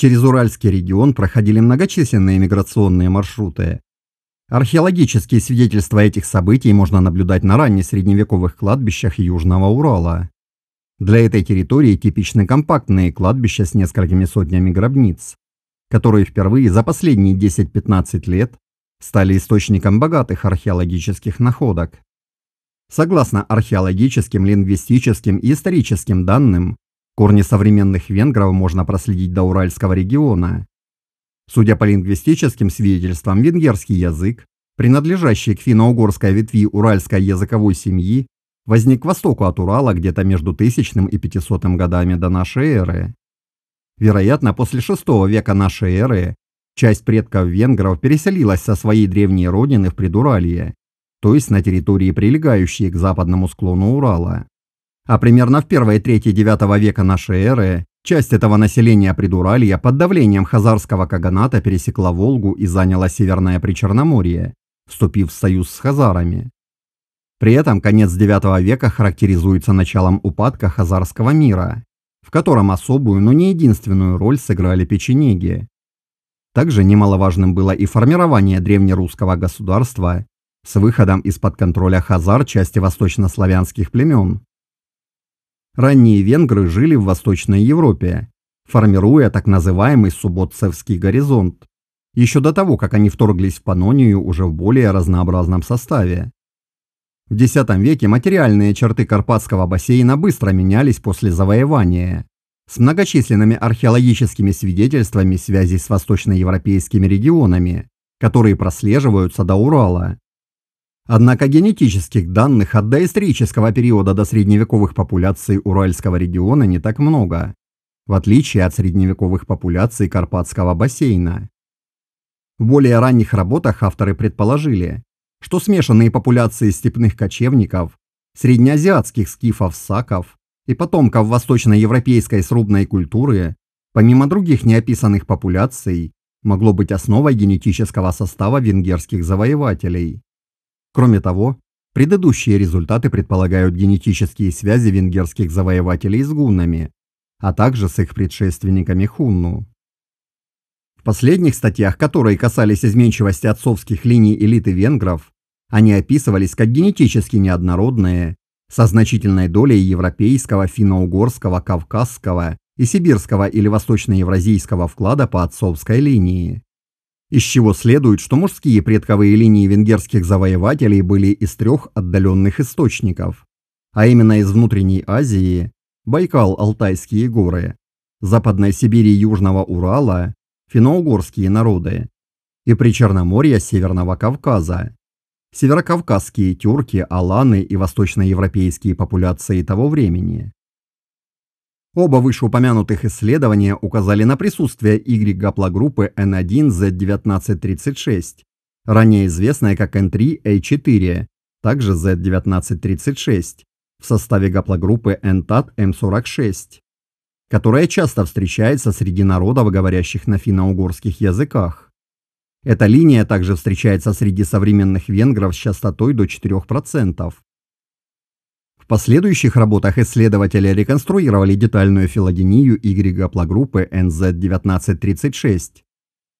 Через Уральский регион проходили многочисленные миграционные маршруты. Археологические свидетельства этих событий можно наблюдать на раннесредневековых кладбищах Южного Урала. Для этой территории типичны компактные кладбища с несколькими сотнями гробниц, которые впервые за последние 10-15 лет стали источником богатых археологических находок. Согласно археологическим, лингвистическим и историческим данным, Корни современных венгров можно проследить до Уральского региона. Судя по лингвистическим свидетельствам, венгерский язык, принадлежащий к финно-угорской ветви уральской языковой семьи, возник к востоку от Урала где-то между 1000 и 500 годами до нашей эры. Вероятно, после VI века нашей эры часть предков венгров переселилась со своей древней родины в Придуралье, то есть на территории, прилегающей к западному склону Урала а примерно в первой трети IX века нашей эры часть этого населения Придуралья под давлением хазарского каганата пересекла Волгу и заняла Северное Причерноморье, вступив в союз с хазарами. При этом конец IX века характеризуется началом упадка хазарского мира, в котором особую, но не единственную роль сыграли печенеги. Также немаловажным было и формирование древнерусского государства с выходом из-под контроля хазар части восточнославянских племен, ранние венгры жили в Восточной Европе, формируя так называемый субботцевский горизонт, еще до того, как они вторглись в Панонию уже в более разнообразном составе. В X веке материальные черты Карпатского бассейна быстро менялись после завоевания, с многочисленными археологическими свидетельствами связи с восточноевропейскими регионами, которые прослеживаются до Урала. Однако генетических данных от доисторического периода до средневековых популяций Уральского региона не так много, в отличие от средневековых популяций Карпатского бассейна. В более ранних работах авторы предположили, что смешанные популяции степных кочевников, среднеазиатских скифов-саков и потомков восточноевропейской срубной культуры, помимо других неописанных популяций, могло быть основой генетического состава венгерских завоевателей. Кроме того, предыдущие результаты предполагают генетические связи венгерских завоевателей с гуннами, а также с их предшественниками хунну. В последних статьях, которые касались изменчивости отцовских линий элиты венгров, они описывались как генетически неоднородные, со значительной долей европейского, финно-угорского, кавказского и сибирского или восточноевразийского вклада по отцовской линии из чего следует, что мужские предковые линии венгерских завоевателей были из трех отдаленных источников, а именно из внутренней Азии, Байкал-Алтайские горы, Западной Сибири Южного Урала, финно-угорские народы, и Причерноморья Северного Кавказа. Северокавказские тюрки, аланы и восточноевропейские популяции того времени. Оба вышеупомянутых исследования указали на присутствие Y-гаплогруппы N1-Z1936, ранее известной как N3-A4, также Z1936, в составе гаплогруппы NTAT-M46, а которая часто встречается среди народов, говорящих на финно-угорских языках. Эта линия также встречается среди современных венгров с частотой до 4% последующих работах исследователи реконструировали детальную филогению Y-гаплогруппы NZ1936,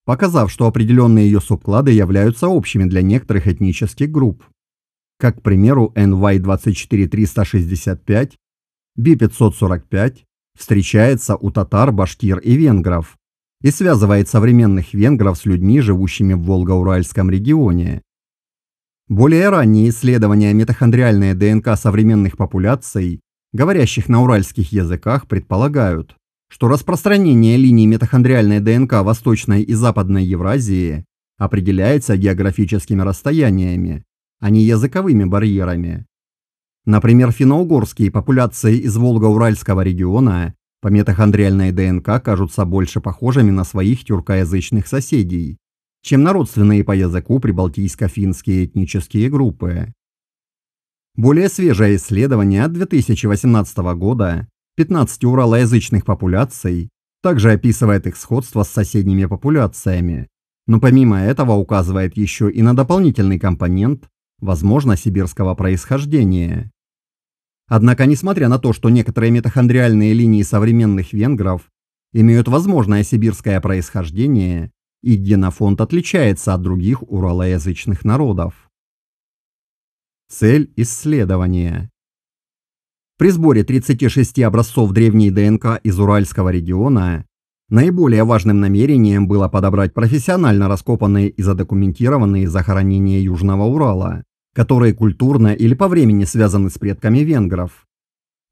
показав, что определенные ее субклады являются общими для некоторых этнических групп, как, к примеру, NY24365, B545 встречается у татар, башкир и венгров и связывает современных венгров с людьми, живущими в Волго-Уральском регионе, более ранние исследования митохондриальной ДНК современных популяций, говорящих на уральских языках, предполагают, что распространение линий митохондриальной ДНК Восточной и Западной Евразии определяется географическими расстояниями, а не языковыми барьерами. Например, финно-угорские популяции из Волго-Уральского региона по митохондриальной ДНК кажутся больше похожими на своих тюркоязычных соседей, чем на родственные по языку прибалтийско-финские этнические группы. Более свежее исследование от 2018 года 15 уралоязычных популяций также описывает их сходство с соседними популяциями, но помимо этого указывает еще и на дополнительный компонент, возможно, сибирского происхождения. Однако, несмотря на то, что некоторые митохондриальные линии современных венгров имеют возможное сибирское происхождение, их генофонд отличается от других уралоязычных народов. Цель исследования. При сборе 36 образцов древней ДНК из Уральского региона наиболее важным намерением было подобрать профессионально раскопанные и задокументированные захоронения Южного Урала, которые культурно или по времени связаны с предками венгров.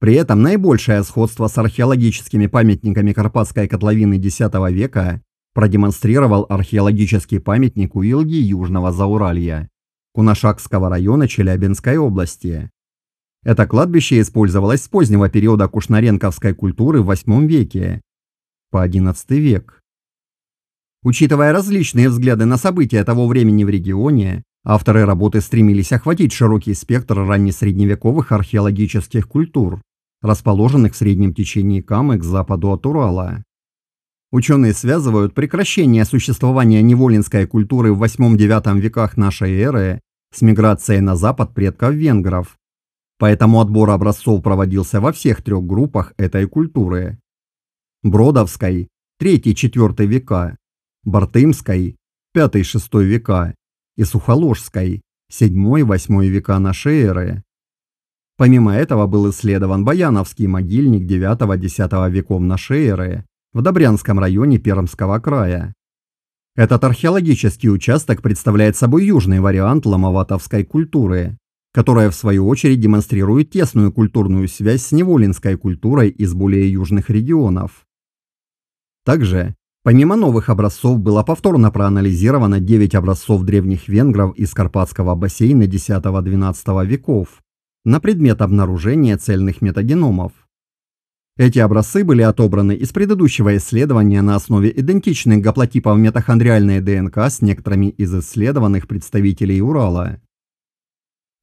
При этом наибольшее сходство с археологическими памятниками Карпатской котловины X века продемонстрировал археологический памятник Уилги Южного Зауралья, Кунашакского района Челябинской области. Это кладбище использовалось с позднего периода кушнаренковской культуры в VIII веке по XI век. Учитывая различные взгляды на события того времени в регионе, авторы работы стремились охватить широкий спектр раннесредневековых археологических культур, расположенных в среднем течении Камы к западу от Урала. Ученые связывают прекращение существования неволинской культуры в 8-9 веках нашей эры с миграцией на запад предков венгров. Поэтому отбор образцов проводился во всех трех группах этой культуры. Бродовской – 3-4 века, Бартымской – 5-6 века и Сухоложской – 7-8 века нашей эры. Помимо этого был исследован Баяновский могильник 9-10 веков нашей эры, в Добрянском районе Пермского края. Этот археологический участок представляет собой южный вариант ломоватовской культуры, которая в свою очередь демонстрирует тесную культурную связь с неволинской культурой из более южных регионов. Также, помимо новых образцов, было повторно проанализировано 9 образцов древних венгров из Карпатского бассейна X-XII веков на предмет обнаружения цельных метагеномов. Эти образцы были отобраны из предыдущего исследования на основе идентичных гаплотипов митохондриальной ДНК с некоторыми из исследованных представителей Урала.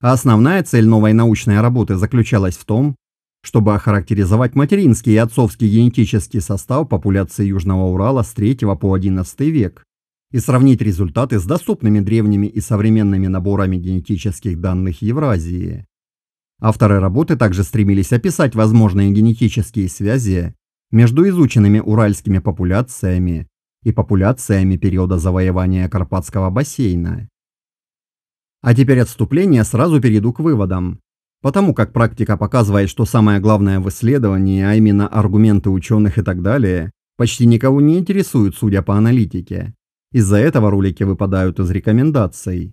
основная цель новой научной работы заключалась в том, чтобы охарактеризовать материнский и отцовский генетический состав популяции Южного Урала с 3 по XI век и сравнить результаты с доступными древними и современными наборами генетических данных Евразии. Авторы работы также стремились описать возможные генетические связи между изученными уральскими популяциями и популяциями периода завоевания Карпатского бассейна. А теперь отступление сразу перейду к выводам. Потому как практика показывает, что самое главное в исследовании, а именно аргументы ученых и так далее, почти никого не интересуют, судя по аналитике. Из-за этого ролики выпадают из рекомендаций.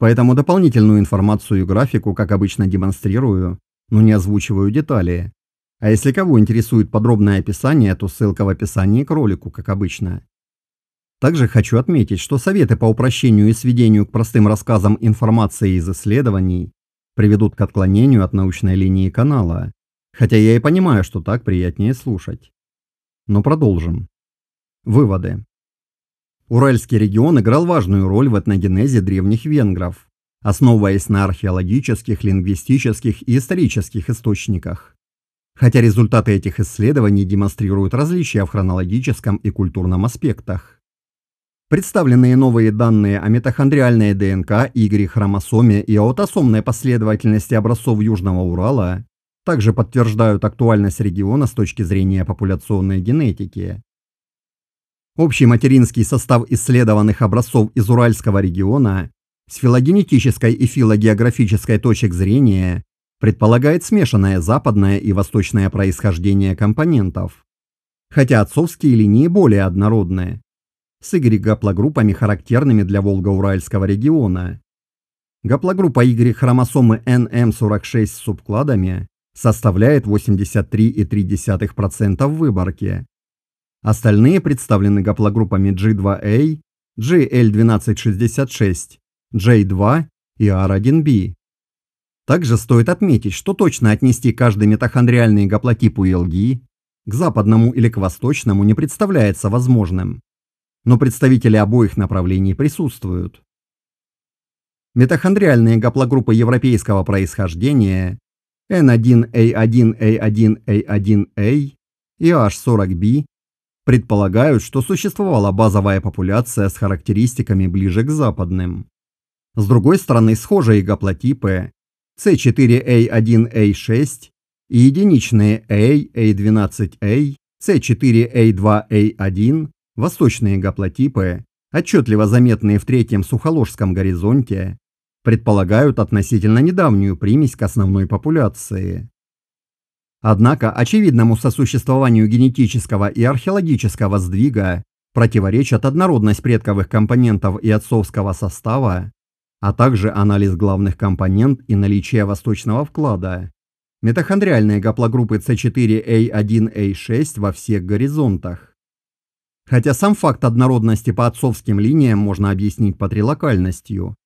Поэтому дополнительную информацию и графику, как обычно, демонстрирую, но не озвучиваю детали. А если кого интересует подробное описание, то ссылка в описании к ролику, как обычно. Также хочу отметить, что советы по упрощению и сведению к простым рассказам информации из исследований приведут к отклонению от научной линии канала, хотя я и понимаю, что так приятнее слушать. Но продолжим. Выводы. Уральский регион играл важную роль в этногенезе древних венгров, основываясь на археологических, лингвистических и исторических источниках. Хотя результаты этих исследований демонстрируют различия в хронологическом и культурном аспектах. Представленные новые данные о митохондриальной ДНК, Y-хромосоме и аутосомной последовательности образцов Южного Урала также подтверждают актуальность региона с точки зрения популяционной генетики. Общий материнский состав исследованных образцов из Уральского региона с филогенетической и филогеографической точек зрения предполагает смешанное западное и восточное происхождение компонентов, хотя отцовские линии более однородные, с Y-гаплогруппами, характерными для Волго-Уральского региона. Гаплогруппа Y-хромосомы NM46 с субкладами составляет 83,3% выборки, Остальные представлены гаплогруппами G2A, GL1266, J2 и R1b. Также стоит отметить, что точно отнести каждый митохондриальный гаплотип у УЛГИ к западному или к восточному не представляется возможным. Но представители обоих направлений присутствуют. Митохондриальные гаплогруппы европейского происхождения N1A1A1A1A и H40B предполагают, что существовала базовая популяция с характеристиками ближе к западным. С другой стороны, схожие гаплотипы C4A1A6 а а и единичные A, A12A, C4A2A1, восточные гаплотипы, отчетливо заметные в третьем сухоложском горизонте, предполагают относительно недавнюю примесь к основной популяции. Однако очевидному сосуществованию генетического и археологического сдвига противоречат однородность предковых компонентов и отцовского состава, а также анализ главных компонент и наличие восточного вклада, митохондриальные гаплогруппы C4A1A6 а а во всех горизонтах. Хотя сам факт однородности по отцовским линиям можно объяснить патрилокальностью.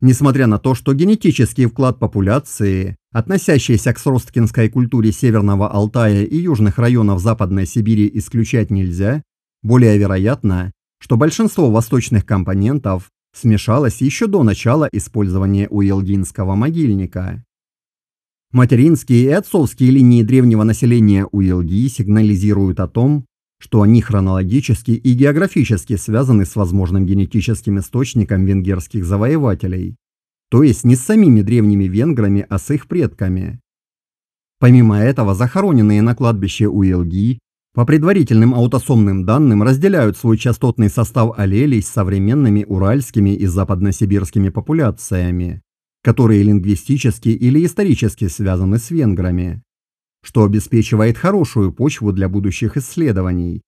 Несмотря на то, что генетический вклад популяции относящиеся к сросткинской культуре Северного Алтая и южных районов Западной Сибири исключать нельзя, более вероятно, что большинство восточных компонентов смешалось еще до начала использования уелдинского могильника. Материнские и отцовские линии древнего населения Уелги сигнализируют о том, что они хронологически и географически связаны с возможным генетическим источником венгерских завоевателей. То есть не с самими древними венграми, а с их предками. Помимо этого, захороненные на кладбище Уилги по предварительным аутосомным данным разделяют свой частотный состав аллелей с современными уральскими и западносибирскими популяциями, которые лингвистически или исторически связаны с венграми, что обеспечивает хорошую почву для будущих исследований.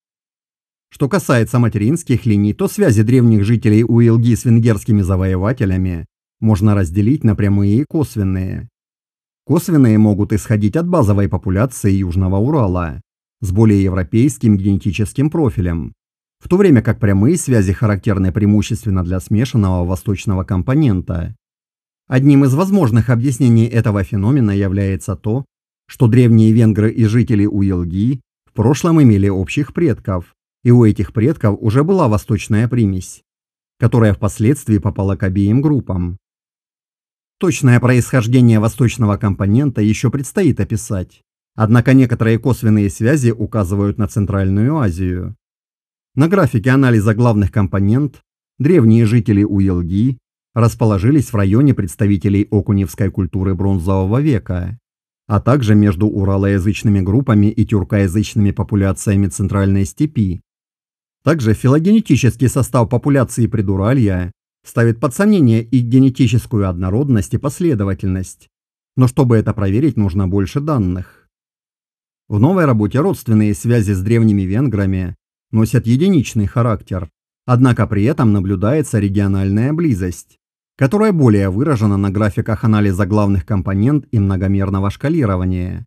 Что касается материнских линий, то связи древних жителей Уилги с венгерскими завоевателями можно разделить на прямые и косвенные. Косвенные могут исходить от базовой популяции Южного Урала с более европейским генетическим профилем, в то время как прямые связи характерны преимущественно для смешанного восточного компонента. Одним из возможных объяснений этого феномена является то, что древние венгры и жители Уилги в прошлом имели общих предков, и у этих предков уже была восточная примесь, которая впоследствии попала к обеим группам. Точное происхождение восточного компонента еще предстоит описать, однако некоторые косвенные связи указывают на Центральную Азию. На графике анализа главных компонент древние жители Уелги расположились в районе представителей окуневской культуры бронзового века, а также между уралоязычными группами и тюркоязычными популяциями Центральной степи. Также филогенетический состав популяции Придуралья ставит под сомнение их генетическую однородность и последовательность. Но чтобы это проверить, нужно больше данных. В новой работе родственные связи с древними венграми носят единичный характер, однако при этом наблюдается региональная близость, которая более выражена на графиках анализа главных компонент и многомерного шкалирования.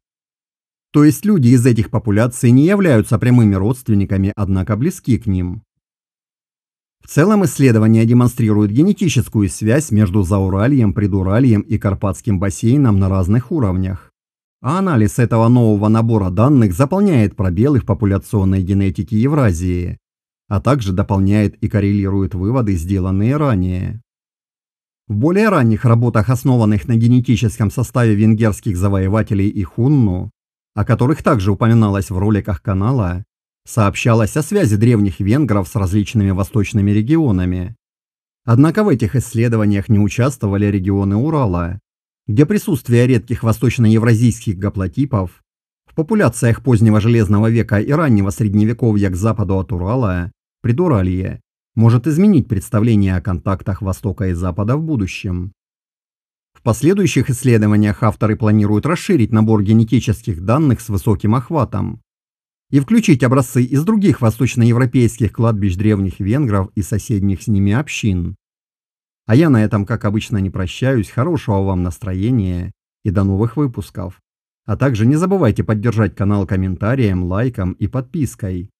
То есть люди из этих популяций не являются прямыми родственниками, однако близки к ним. В целом исследования демонстрируют генетическую связь между Зауральем, Придуральем и Карпатским бассейном на разных уровнях. А анализ этого нового набора данных заполняет пробелы в популяционной генетике Евразии, а также дополняет и коррелирует выводы, сделанные ранее. В более ранних работах, основанных на генетическом составе венгерских завоевателей и хунну, о которых также упоминалось в роликах канала, сообщалось о связи древних венгров с различными восточными регионами. Однако в этих исследованиях не участвовали регионы Урала, где присутствие редких восточноевразийских гаплотипов в популяциях позднего Железного века и раннего Средневековья к западу от Урала, Придуралье, может изменить представление о контактах Востока и Запада в будущем. В последующих исследованиях авторы планируют расширить набор генетических данных с высоким охватом, и включить образцы из других восточноевропейских кладбищ древних венгров и соседних с ними общин. А я на этом, как обычно, не прощаюсь. Хорошего вам настроения и до новых выпусков. А также не забывайте поддержать канал комментарием, лайком и подпиской.